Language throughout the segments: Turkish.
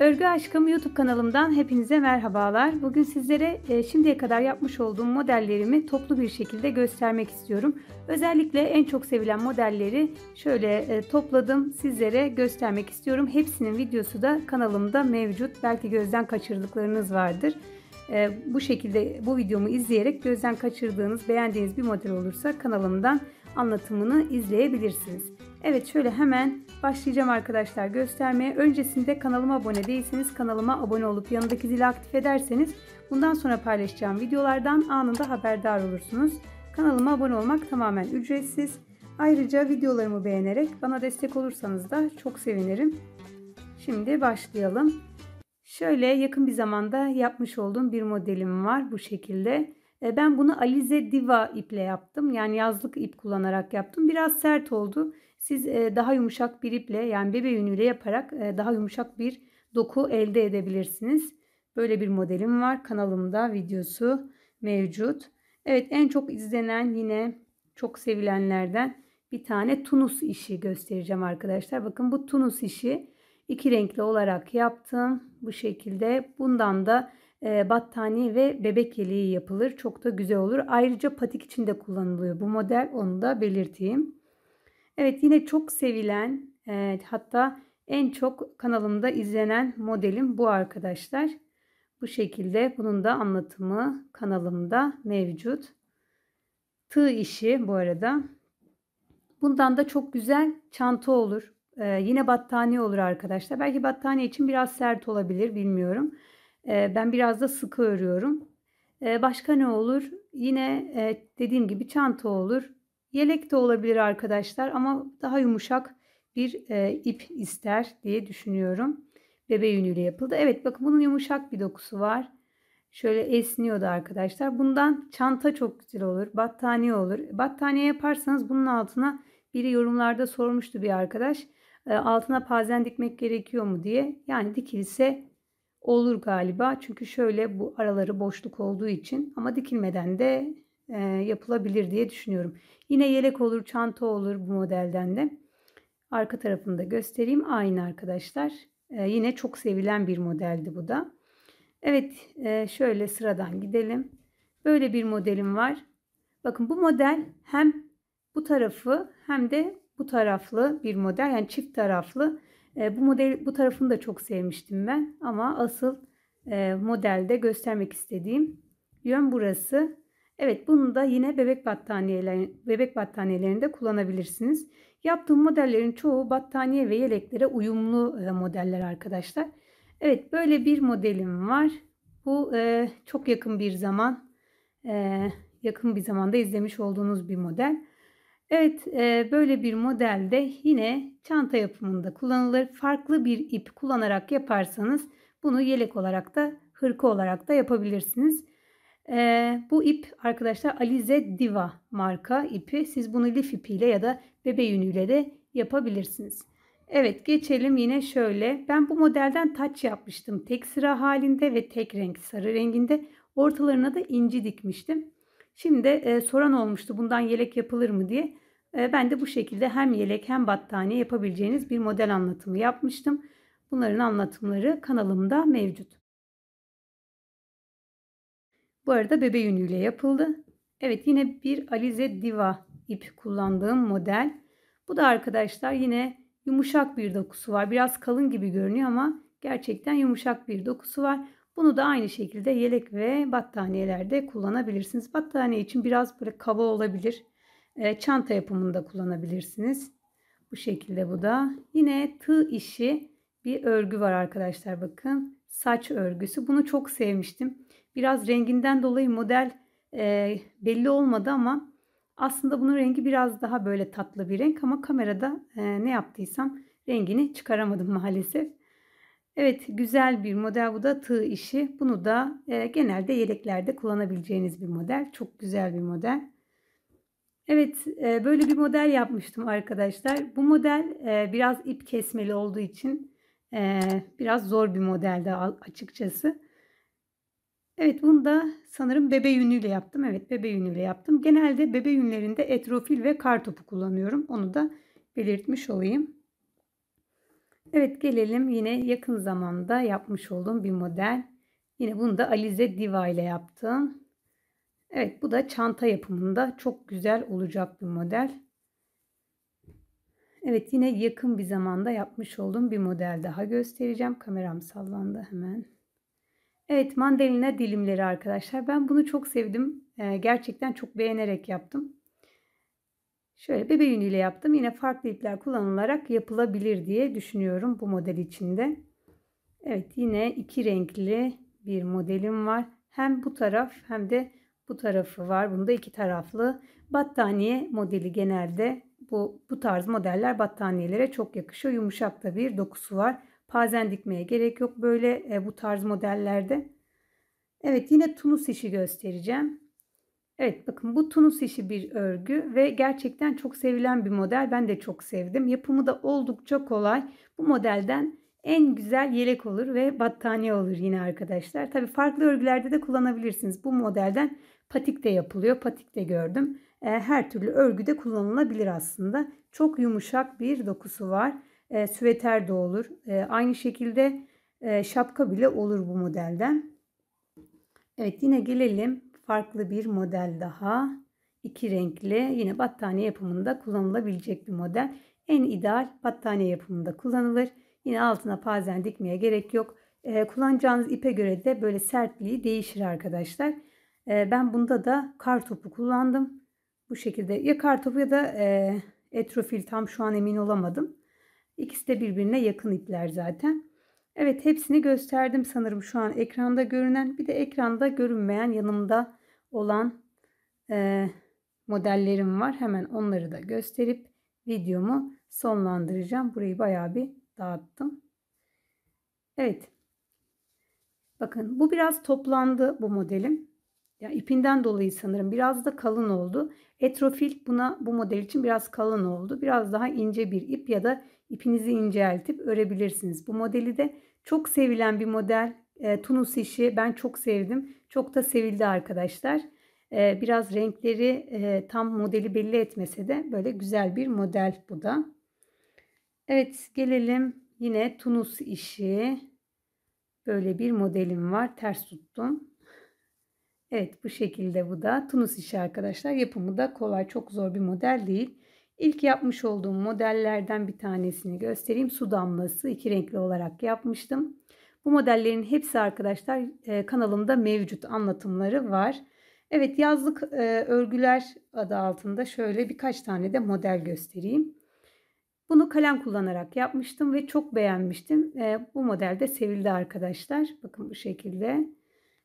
Örgü Aşkım YouTube kanalımdan hepinize merhabalar. Bugün sizlere e, şimdiye kadar yapmış olduğum modellerimi toplu bir şekilde göstermek istiyorum. Özellikle en çok sevilen modelleri şöyle e, topladım sizlere göstermek istiyorum. Hepsinin videosu da kanalımda mevcut. Belki gözden kaçırdıklarınız vardır. E, bu şekilde bu videomu izleyerek gözden kaçırdığınız, beğendiğiniz bir model olursa kanalımdan anlatımını izleyebilirsiniz. Evet şöyle hemen başlayacağım arkadaşlar göstermeye. Öncesinde kanalıma abone değilseniz kanalıma abone olup yanındaki zili aktif ederseniz bundan sonra paylaşacağım videolardan anında haberdar olursunuz. Kanalıma abone olmak tamamen ücretsiz. Ayrıca videolarımı beğenerek bana destek olursanız da çok sevinirim. Şimdi başlayalım. Şöyle yakın bir zamanda yapmış olduğum bir modelim var bu şekilde. E, ben bunu Alize Diva iple yaptım. Yani yazlık ip kullanarak yaptım. Biraz sert oldu. Siz e, daha yumuşak bir iple yani bebe yünüyle yaparak e, daha yumuşak bir doku elde edebilirsiniz. Böyle bir modelim var. Kanalımda videosu mevcut. Evet en çok izlenen yine çok sevilenlerden bir tane Tunus işi göstereceğim arkadaşlar. Bakın bu Tunus işi iki renkli olarak yaptım. Bu şekilde bundan da e, battaniye ve bebek yeleği yapılır. Çok da güzel olur. Ayrıca patik içinde kullanılıyor bu model. Onu da belirteyim. Evet yine çok sevilen e, hatta en çok kanalımda izlenen modelim bu arkadaşlar. Bu şekilde bunun da anlatımı kanalımda mevcut. Tığ işi bu arada. Bundan da çok güzel çanta olur. Ee, yine battaniye olur arkadaşlar. Belki battaniye için biraz sert olabilir bilmiyorum. Ben biraz da sıkı örüyorum. Başka ne olur? Yine dediğim gibi çanta olur. Yelek de olabilir arkadaşlar ama daha yumuşak bir ip ister diye düşünüyorum. Bebe yünüyle yapıldı. Evet bakın bunun yumuşak bir dokusu var. Şöyle esniyordu arkadaşlar. Bundan çanta çok güzel olur. Battaniye olur. Battaniye yaparsanız bunun altına biri yorumlarda sormuştu bir arkadaş. Altına pazen dikmek gerekiyor mu diye. Yani dikilse olur galiba. Çünkü şöyle bu araları boşluk olduğu için ama dikilmeden de e, yapılabilir diye düşünüyorum. Yine yelek olur, çanta olur bu modelden de. Arka tarafını da göstereyim. Aynı arkadaşlar. E, yine çok sevilen bir modeldi bu da. Evet e, şöyle sıradan gidelim. Böyle bir modelim var. Bakın bu model hem bu tarafı hem de bu taraflı bir model. Yani çift taraflı ee, bu model bu tarafını da çok sevmiştim ben ama asıl e, modelde göstermek istediğim yön burası. Evet bunu da yine bebek battaniyeler bebek battaniyelerinde kullanabilirsiniz. Yaptığım modellerin çoğu battaniye ve yeleklere uyumlu e, modeller arkadaşlar. Evet böyle bir modelim var. Bu e, çok yakın bir zaman e, yakın bir zamanda izlemiş olduğunuz bir model. Evet, böyle bir modelde yine çanta yapımında kullanılır. Farklı bir ip kullanarak yaparsanız bunu yelek olarak da hırka olarak da yapabilirsiniz. bu ip arkadaşlar Alize Diva marka ipi. Siz bunu lif ipiyle ya da bebe yünüyle de yapabilirsiniz. Evet geçelim yine şöyle. Ben bu modelden taç yapmıştım. Tek sıra halinde ve tek renk sarı renginde. Ortalarına da inci dikmiştim. Şimdi e, soran olmuştu bundan yelek yapılır mı diye. E, ben de bu şekilde hem yelek hem battaniye yapabileceğiniz bir model anlatımı yapmıştım. Bunların anlatımları kanalımda mevcut. Bu arada bebe yünüyle yapıldı. Evet yine bir Alize Diva ip kullandığım model. Bu da arkadaşlar yine yumuşak bir dokusu var. Biraz kalın gibi görünüyor ama gerçekten yumuşak bir dokusu var. Bunu da aynı şekilde yelek ve battaniyelerde kullanabilirsiniz. Battaniye için biraz böyle kaba olabilir. Ee, çanta yapımında kullanabilirsiniz. Bu şekilde bu da. Yine tığ işi bir örgü var arkadaşlar bakın. Saç örgüsü. Bunu çok sevmiştim. Biraz renginden dolayı model e, belli olmadı ama aslında bunun rengi biraz daha böyle tatlı bir renk ama kamerada e, ne yaptıysam rengini çıkaramadım maalesef. Evet güzel bir model bu da tığ işi. Bunu da e, genelde yeleklerde kullanabileceğiniz bir model. Çok güzel bir model. Evet e, böyle bir model yapmıştım arkadaşlar. Bu model e, biraz ip kesmeli olduğu için e, biraz zor bir modelde açıkçası. Evet bunu da sanırım bebe yünüyle yaptım. Evet bebe yünüyle yaptım. Genelde bebe yünlerinde etrofil ve kar topu kullanıyorum. Onu da belirtmiş olayım. Evet gelelim yine yakın zamanda yapmış olduğum bir model. Yine bunu da Alize Diva ile yaptım. Evet bu da çanta yapımında çok güzel olacak bir model. Evet yine yakın bir zamanda yapmış olduğum bir model daha göstereceğim. Kameram sallandı hemen. Evet mandalina dilimleri arkadaşlar. Ben bunu çok sevdim. Ee, gerçekten çok beğenerek yaptım. Şöyle bebe yünüyle yaptım. Yine farklı ipler kullanılarak yapılabilir diye düşünüyorum bu model içinde. Evet yine iki renkli bir modelim var. Hem bu taraf hem de bu tarafı var. Bunda iki taraflı battaniye modeli genelde bu, bu tarz modeller battaniyelere çok yakışıyor. Yumuşak da bir dokusu var. Pazen dikmeye gerek yok böyle e, bu tarz modellerde. Evet yine tunus işi göstereceğim. Evet bakın bu Tunus işi bir örgü ve gerçekten çok sevilen bir model. Ben de çok sevdim. Yapımı da oldukça kolay. Bu modelden en güzel yelek olur ve battaniye olur yine arkadaşlar. Tabi farklı örgülerde de kullanabilirsiniz. Bu modelden patik de yapılıyor. Patik de gördüm. Ee, her türlü örgüde kullanılabilir aslında. Çok yumuşak bir dokusu var. Ee, süveter de olur. Ee, aynı şekilde e, şapka bile olur bu modelden. Evet yine gelelim farklı bir model daha. İki renkli yine battaniye yapımında kullanılabilecek bir model. En ideal battaniye yapımında kullanılır. Yine altına pazen dikmeye gerek yok. E, kullanacağınız ipe göre de böyle sertliği değişir arkadaşlar. E, ben bunda da kar topu kullandım. Bu şekilde ya kar topu ya da e, etrofil tam şu an emin olamadım. İkisi de birbirine yakın ipler zaten. Evet hepsini gösterdim sanırım şu an ekranda görünen bir de ekranda görünmeyen yanımda olan e, modellerim var. Hemen onları da gösterip videomu sonlandıracağım. Burayı bayağı bir dağıttım. Evet. Bakın bu biraz toplandı bu modelim. Ya ipinden dolayı sanırım biraz da kalın oldu. Etrofil buna bu model için biraz kalın oldu. Biraz daha ince bir ip ya da ipinizi inceltip örebilirsiniz. Bu modeli de çok sevilen bir model. E, Tunus işi ben çok sevdim. Çok da sevildi arkadaşlar. E, biraz renkleri e, tam modeli belli etmese de böyle güzel bir model bu da. Evet gelelim yine Tunus işi. Böyle bir modelim var. Ters tuttum. Evet bu şekilde bu da Tunus işi arkadaşlar. Yapımı da kolay çok zor bir model değil. İlk yapmış olduğum modellerden bir tanesini göstereyim. Su damlası iki renkli olarak yapmıştım. Bu modellerin hepsi arkadaşlar e, kanalımda mevcut anlatımları var. Evet yazlık e, örgüler adı altında şöyle birkaç tane de model göstereyim. Bunu kalem kullanarak yapmıştım ve çok beğenmiştim. E, bu model de sevildi arkadaşlar. Bakın bu şekilde.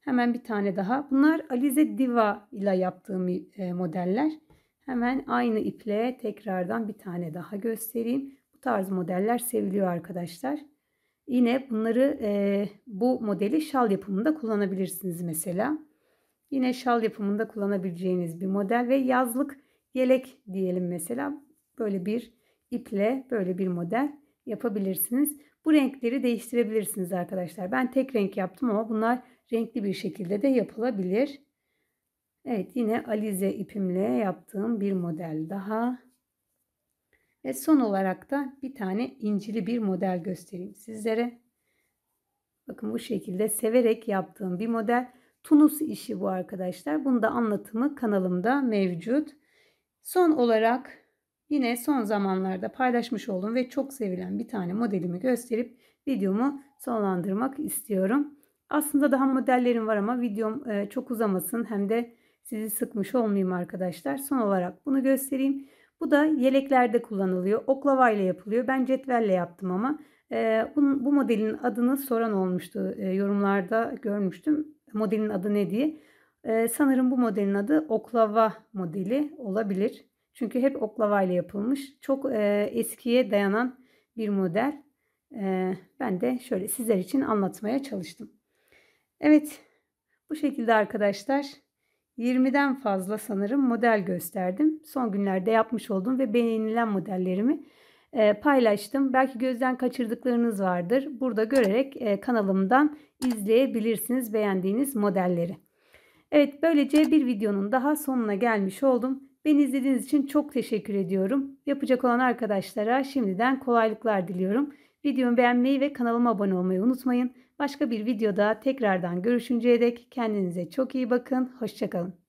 Hemen bir tane daha. Bunlar Alize Diva ile yaptığım e, modeller. Hemen aynı iple tekrardan bir tane daha göstereyim. Bu tarz modeller seviliyor arkadaşlar. Yine bunları e, bu modeli şal yapımında kullanabilirsiniz mesela. Yine şal yapımında kullanabileceğiniz bir model ve yazlık yelek diyelim mesela. Böyle bir iple böyle bir model yapabilirsiniz. Bu renkleri değiştirebilirsiniz arkadaşlar. Ben tek renk yaptım ama bunlar renkli bir şekilde de yapılabilir. Evet yine alize ipimle yaptığım bir model daha. Ve son olarak da bir tane incili bir model göstereyim sizlere. Bakın bu şekilde severek yaptığım bir model. Tunus işi bu arkadaşlar. Bunu da anlatımı kanalımda mevcut. Son olarak yine son zamanlarda paylaşmış olduğum ve çok sevilen bir tane modelimi gösterip videomu sonlandırmak istiyorum. Aslında daha modellerim var ama videom e, çok uzamasın hem de sizi sıkmış olmayayım arkadaşlar. Son olarak bunu göstereyim. Bu da yeleklerde kullanılıyor. Oklava ile yapılıyor. Ben cetvelle yaptım ama e, bunun, bu modelin adını soran olmuştu. E, yorumlarda görmüştüm. Modelin adı ne diye. E, sanırım bu modelin adı oklava modeli olabilir. Çünkü hep oklava ile yapılmış. Çok e, eskiye dayanan bir model. E, ben de şöyle sizler için anlatmaya çalıştım. Evet bu şekilde arkadaşlar. 20'den fazla sanırım model gösterdim. Son günlerde yapmış olduğum ve beğenilen modellerimi e, paylaştım. Belki gözden kaçırdıklarınız vardır. Burada görerek e, kanalımdan izleyebilirsiniz beğendiğiniz modelleri. Evet böylece bir videonun daha sonuna gelmiş oldum. Beni izlediğiniz için çok teşekkür ediyorum. Yapacak olan arkadaşlara şimdiden kolaylıklar diliyorum. Videomu beğenmeyi ve kanalıma abone olmayı unutmayın. Başka bir videoda tekrardan görüşünceye dek kendinize çok iyi bakın. Hoşçakalın.